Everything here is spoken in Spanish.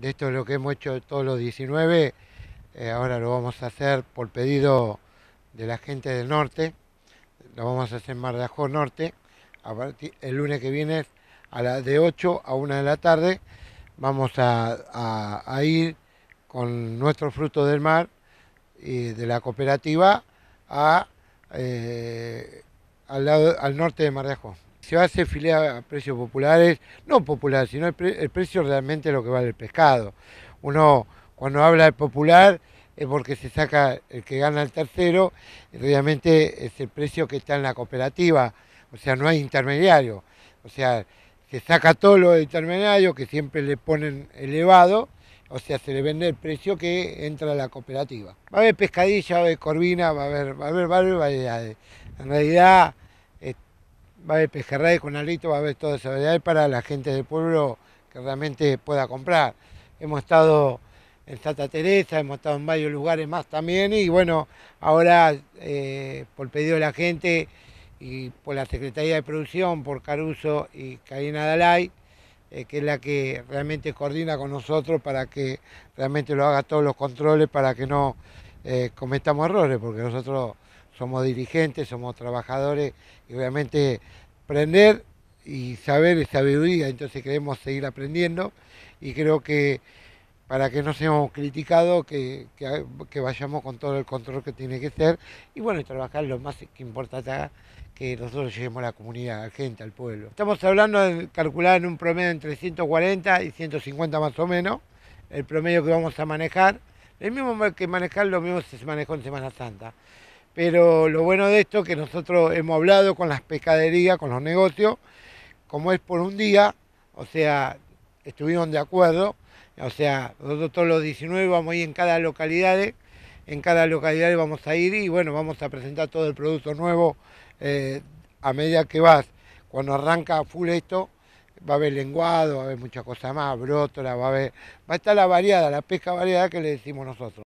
de esto es lo que hemos hecho todos los 19, eh, ahora lo vamos a hacer por pedido de la gente del norte, lo vamos a hacer en Mar Norte, a partir, el lunes que viene a de 8 a 1 de la tarde, vamos a, ir con nuestro fruto del mar y de la cooperativa eh, al, lado, al norte de Ajó se hace filea a precios populares, no populares, sino el, precio realmente lo que vale el pescado. Uno cuando habla de popular es porque se saca el que gana el tercero, realmente es el precio que está en la cooperativa, o sea, no hay intermediario, o sea, se saca todo lo de intermediario que siempre le ponen elevado, o sea, se le vende el precio que entra a la cooperativa. Va a haber pescadilla, va a haber corvina, va a haber, va a haber, va variedades. En realidad, va a haber pejerrey con alito, va a haber todo eso variedad para la gente del pueblo que realmente pueda comprar. Hemos estado en Santa Teresa, hemos estado en varios lugares más también y bueno, ahora eh, por pedido de la gente y por la Secretaría de Producción, por Caruso y Karina Dalai, eh, que es la que realmente coordina con nosotros para que realmente lo haga todos los controles, para que no eh, cometamos errores, porque nosotros somos dirigentes, somos trabajadores y obviamente aprender y saber es sabiduría, entonces queremos seguir aprendiendo y creo que para que no seamos criticados, que, vayamos con todo el control que tiene que ser y bueno, trabajar lo más que importa acá, que nosotros lleguemos a la comunidad, a la gente, al pueblo. Estamos hablando de calcular en un promedio entre 140 y 150 más o menos, el promedio que vamos a manejar, el mismo que manejar lo mismo se manejó en Semana Santa. Pero lo bueno de esto es que nosotros hemos hablado con las pescaderías, con los negocios, como es por un día, o sea, estuvimos de acuerdo, o sea, nosotros todos los 19 vamos a ir en cada localidad, en cada localidad vamos a ir y bueno, vamos a presentar todo el producto nuevo eh, a medida que vas. Cuando arranca full esto, va a haber lenguado, va a haber muchas cosas más, brótola, va a haber, va a estar la variada, la pesca variada que le decimos nosotros.